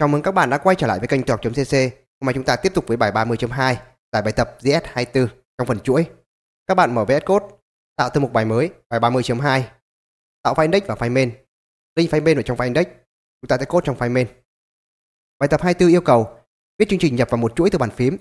Chào mừng các bạn đã quay trở lại với kênh Tuộc.cc. Hôm nay chúng ta tiếp tục với bài 30.2 tại bài tập GS24 trong phần chuỗi. Các bạn mở VS Code, tạo thư mục bài mới, bài 30.2. Tạo file index và file main. Link file main ở trong file index. Chúng ta sẽ code trong file main. Bài tập 24 yêu cầu viết chương trình nhập vào một chuỗi từ bàn phím.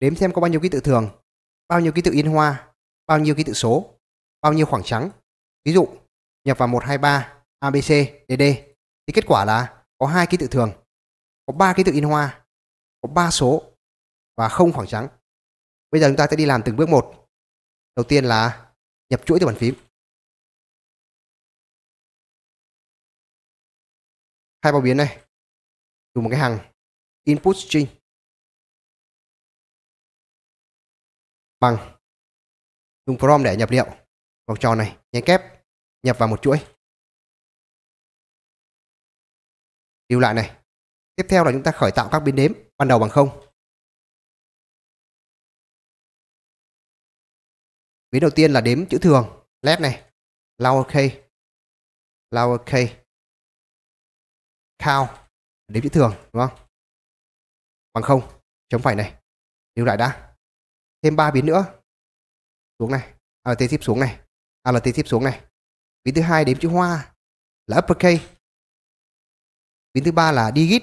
Đếm xem có bao nhiêu ký tự thường, bao nhiêu ký tự in hoa, bao nhiêu ký tự số, bao nhiêu khoảng trắng. Ví dụ, nhập vào 123 ABC DD thì kết quả là có hai ký tự thường có ba ký tự in hoa có ba số và không khoảng trắng bây giờ chúng ta sẽ đi làm từng bước một đầu tiên là nhập chuỗi từ bàn phím hai bao biến này dùng một cái hàng input string bằng dùng from để nhập liệu vòng tròn này nháy kép nhập vào một chuỗi lưu lại này Tiếp theo là chúng ta khởi tạo các biến đếm ban đầu bằng không. Biến đầu tiên là đếm chữ thường, let này, lowercase, lowercase, count, đếm chữ thường đúng không? Bằng không, chấm phải này, lưu lại đã. Thêm ba biến nữa, xuống này, alt tip xuống này, alt tip xuống này. Biến thứ hai đếm chữ hoa là uppercase. Biến thứ ba là digit,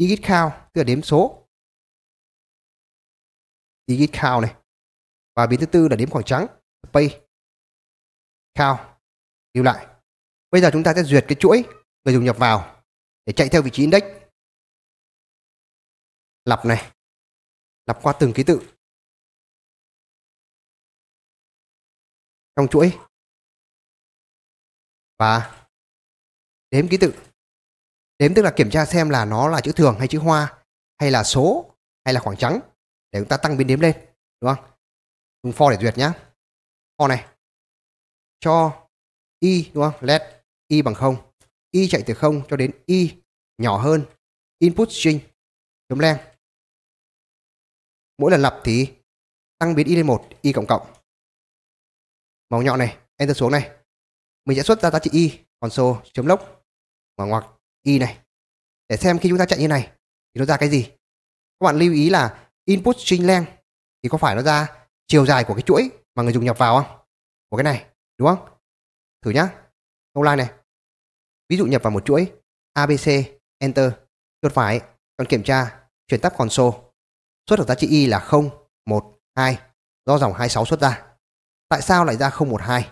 digit count tức là đếm số digit count này và biến thứ tư là đếm khoảng trắng pay count lưu lại bây giờ chúng ta sẽ duyệt cái chuỗi người dùng nhập vào để chạy theo vị trí index lặp này lặp qua từng ký tự trong chuỗi và đếm ký tự Đếm tức là kiểm tra xem là nó là chữ thường hay chữ hoa hay là số hay là khoảng trắng để chúng ta tăng biến đếm lên đúng không? Dùng for để duyệt nhá. For này cho y đúng không? Let y bằng không, Y chạy từ không cho đến y nhỏ hơn input string chấm len. Mỗi lần lặp thì tăng biến y lên một, y cộng cộng. Màu nhọn này, enter xuống này. Mình sẽ xuất ra giá trị y chấm log mở ngoặc y này để xem khi chúng ta chạy như này thì nó ra cái gì các bạn lưu ý là input string length thì có phải nó ra chiều dài của cái chuỗi mà người dùng nhập vào không của cái này đúng không thử nhá câu line này ví dụ nhập vào một chuỗi abc enter chuột phải chọn kiểm tra chuyển tab console xuất được giá trị y là 0 1 2 do dòng 26 xuất ra tại sao lại ra 0 1 2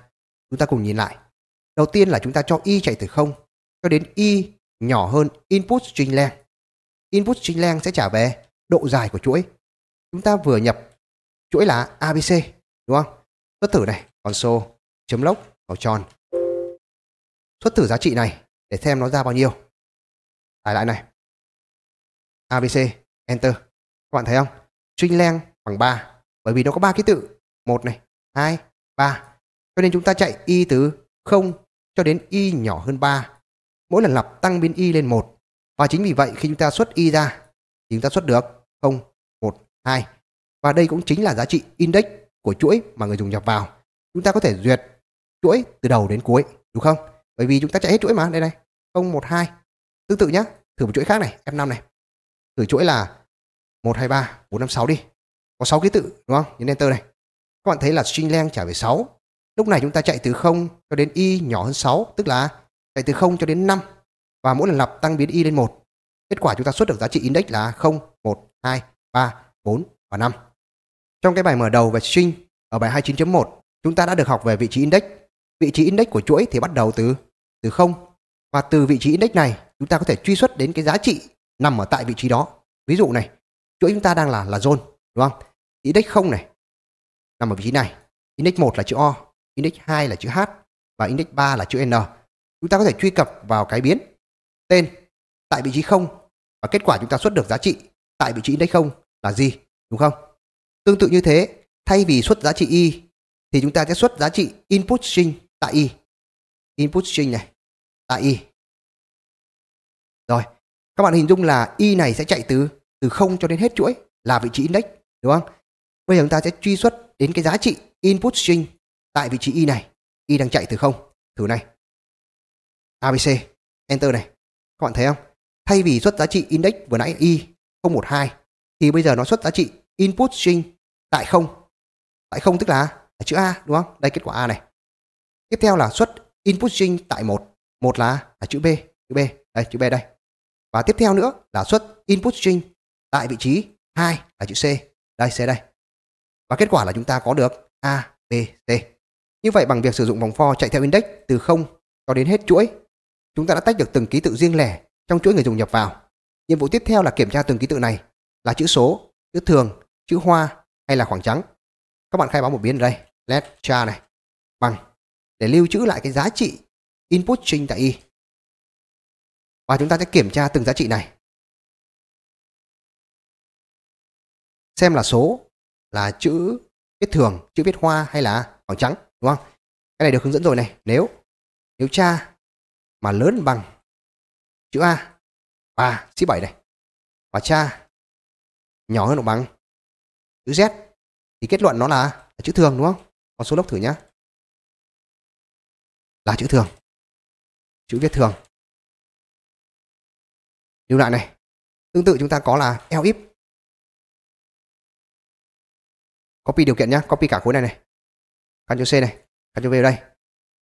chúng ta cùng nhìn lại đầu tiên là chúng ta cho y chạy từ 0 cho đến y nhỏ hơn input string len. Input string len sẽ trả về độ dài của chuỗi. Chúng ta vừa nhập chuỗi là ABC, đúng không? Xuất thử này, console, chấm lốc, màu tròn. Xuất thử giá trị này để xem nó ra bao nhiêu. Tải lại này. ABC, Enter. Các bạn thấy không? String len bằng 3 bởi vì nó có ba ký tự. một này, hai, ba. Cho nên chúng ta chạy y từ 0 cho đến y nhỏ hơn 3 mỗi lần lặp tăng biên y lên một Và chính vì vậy khi chúng ta xuất y ra, thì chúng ta xuất được 0, 1, 2. Và đây cũng chính là giá trị index của chuỗi mà người dùng nhập vào. Chúng ta có thể duyệt chuỗi từ đầu đến cuối, đúng không? Bởi vì chúng ta chạy hết chuỗi mà, đây này, 0, 1, 2. Tương tự nhé thử một chuỗi khác này, F5 này. Thử chuỗi là 1, 2, 3, 4, 5, 6 đi. Có 6 ký tự, đúng không? Nhấn Enter này. Các bạn thấy là string len trả về 6. Lúc này chúng ta chạy từ 0 cho đến y nhỏ hơn 6, tức là phải từ 0 cho đến 5 và mỗi lần lặp tăng biến y lên 1. Kết quả chúng ta xuất được giá trị index là 0, 1, 2, 3, 4 và 5. Trong cái bài mở đầu về string ở bài 29.1, chúng ta đã được học về vị trí index. Vị trí index của chuỗi thì bắt đầu từ từ 0 và từ vị trí index này chúng ta có thể truy xuất đến cái giá trị nằm ở tại vị trí đó. Ví dụ này, chuỗi chúng ta đang là là zone, đúng không? Index 0 này nằm ở vị trí này, index 1 là chữ O, index 2 là chữ H và index 3 là chữ N chúng ta có thể truy cập vào cái biến tên tại vị trí không và kết quả chúng ta xuất được giá trị tại vị trí index không là gì, đúng không? Tương tự như thế, thay vì xuất giá trị y thì chúng ta sẽ xuất giá trị input string tại y. Input string này tại y. Rồi, các bạn hình dung là y này sẽ chạy từ từ 0 cho đến hết chuỗi là vị trí index, đúng không? Bây giờ chúng ta sẽ truy xuất đến cái giá trị input string tại vị trí y này. Y đang chạy từ 0. Thử này, ABC, Enter này. Các bạn thấy không? Thay vì xuất giá trị index vừa nãy Y 012 thì bây giờ nó xuất giá trị input string tại không Tại không tức là chữ A đúng không? Đây kết quả A này. Tiếp theo là xuất input string tại một một là tại chữ B, chữ B, đây chữ B đây. Và tiếp theo nữa là xuất input string tại vị trí 2 là chữ C, đây C đây. Và kết quả là chúng ta có được A, B, C. Như vậy bằng việc sử dụng vòng for chạy theo index từ 0 cho đến hết chuỗi chúng ta đã tách được từng ký tự riêng lẻ trong chuỗi người dùng nhập vào. Nhiệm vụ tiếp theo là kiểm tra từng ký tự này là chữ số, chữ thường, chữ hoa hay là khoảng trắng. Các bạn khai báo một biến ở đây, let char này, bằng để lưu trữ lại cái giá trị input string tại y. Và chúng ta sẽ kiểm tra từng giá trị này. Xem là số, là chữ viết thường, chữ viết hoa hay là khoảng trắng, đúng không? Cái này được hướng dẫn rồi này, nếu nếu tra mà lớn bằng chữ A và chữ 7 này và cha nhỏ hơn hoặc bằng chữ Z thì kết luận nó là, là chữ thường đúng không? Con số lốc thử nhá. Là chữ thường. Chữ viết thường. Lưu lại này. Tương tự chúng ta có là eo if. Copy điều kiện nhá, copy cả khối này này. Ctrl C này, Ctrl V ở đây.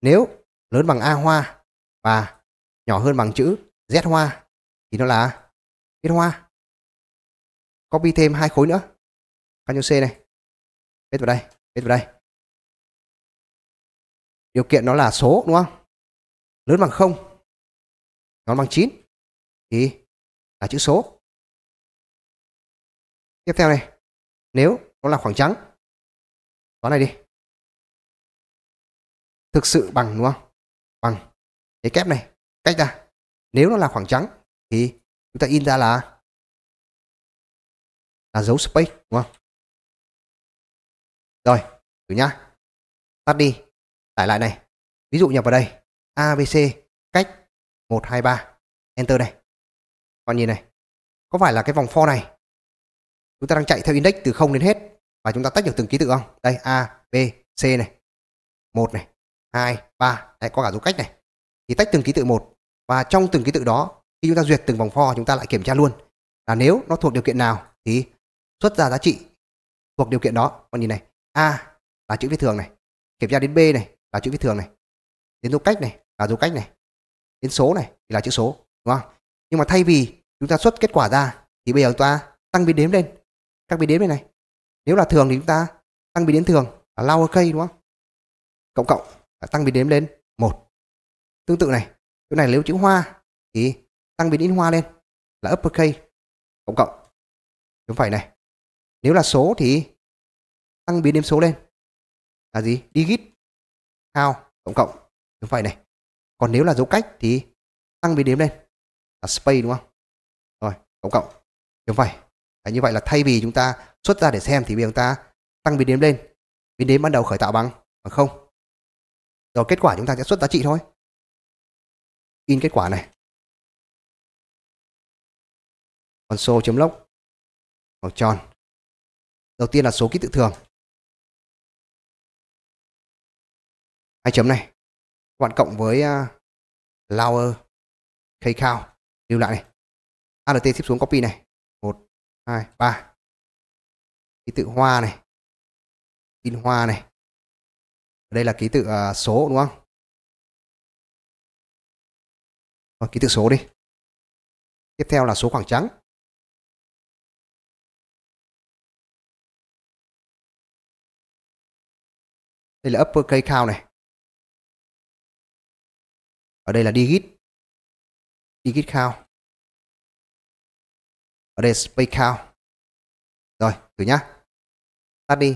Nếu lớn bằng A hoa và nhỏ hơn bằng chữ Z hoa thì nó là kết hoa. Copy thêm hai khối nữa. Ctrl C này. Paste vào đây, paste vào đây. Điều kiện nó là số đúng không? Lớn bằng 0. Nhỏ bằng 9 thì là chữ số. Tiếp theo này, nếu nó là khoảng trắng. Xóa này đi. Thực sự bằng đúng không? Bằng cái kép này cách ra nếu nó là khoảng trắng thì chúng ta in ra là là dấu space đúng không rồi thử nhá tắt đi tải lại này ví dụ nhập vào đây abc cách 123 enter này bạn nhìn này có phải là cái vòng for này chúng ta đang chạy theo index từ 0 đến hết và chúng ta tách được từng ký tự không đây a b c này một này hai ba đây có cả dấu cách này thì tách từng ký tự một và trong từng ký tự đó khi chúng ta duyệt từng vòng for chúng ta lại kiểm tra luôn là nếu nó thuộc điều kiện nào thì xuất ra giá trị thuộc điều kiện đó con nhìn này a là chữ viết thường này kiểm tra đến b này là chữ viết thường này đến dấu cách này là dấu cách này đến số này thì là chữ số đúng không nhưng mà thay vì chúng ta xuất kết quả ra thì bây giờ chúng ta tăng biến đếm lên các biến đếm này này nếu là thường thì chúng ta tăng biến đếm thường là lower case đúng không cộng cộng tăng biến đếm lên một Tương tự này, chỗ này nếu chữ hoa thì tăng biến in hoa lên là uppercase cộng cộng. đúng phải này. Nếu là số thì tăng biến đếm số lên là gì? Digit count cộng cộng. đúng phải này. Còn nếu là dấu cách thì tăng biến đếm lên là space đúng không? Rồi, cộng cộng. đúng phải Đấy, như vậy là thay vì chúng ta xuất ra để xem thì bây giờ chúng ta tăng biến đếm lên. Biến đếm ban đầu khởi tạo bằng bằng không. Rồi kết quả chúng ta sẽ xuất giá trị thôi in kết quả này console.log màu tròn đầu tiên là số ký tự thường hai chấm này các bạn cộng với uh, lower k count lưu lại này alt tiếp xuống copy này một hai ba ký tự hoa này in hoa này ở đây là ký tự uh, số đúng không Rồi ký tự số đi. Tiếp theo là số khoảng trắng. Đây là upper case count này. Ở đây là digit. Digit count. Ở đây là space count. Rồi, thử nhá. Tắt đi.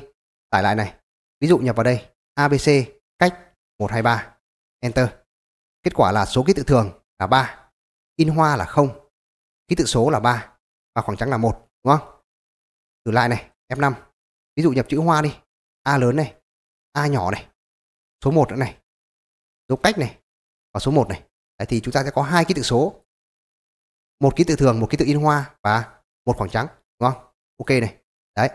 Tải lại này. Ví dụ nhập vào đây. ABC cách 123. Enter. Kết quả là số ký tự thường là 3, in hoa là 0, ký tự số là 3 và khoảng trắng là 1, đúng không? Thử lại này, F5. Ví dụ nhập chữ hoa đi, A lớn này, A nhỏ này, số 1 nữa này, dấu cách này và số 1 này. Đấy thì chúng ta sẽ có hai ký tự số. Một ký tự thường, một ký tự in hoa và một khoảng trắng, đúng không? Ok này. Đấy.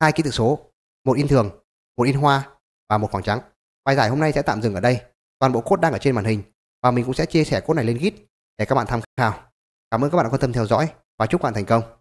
Hai ký tự số, một in thường, một in hoa và một khoảng trắng. Bài giải hôm nay sẽ tạm dừng ở đây. Toàn bộ cốt đang ở trên màn hình và mình cũng sẽ chia sẻ cốt này lên Git để các bạn tham khảo. Cảm ơn các bạn đã quan tâm theo dõi và chúc bạn thành công.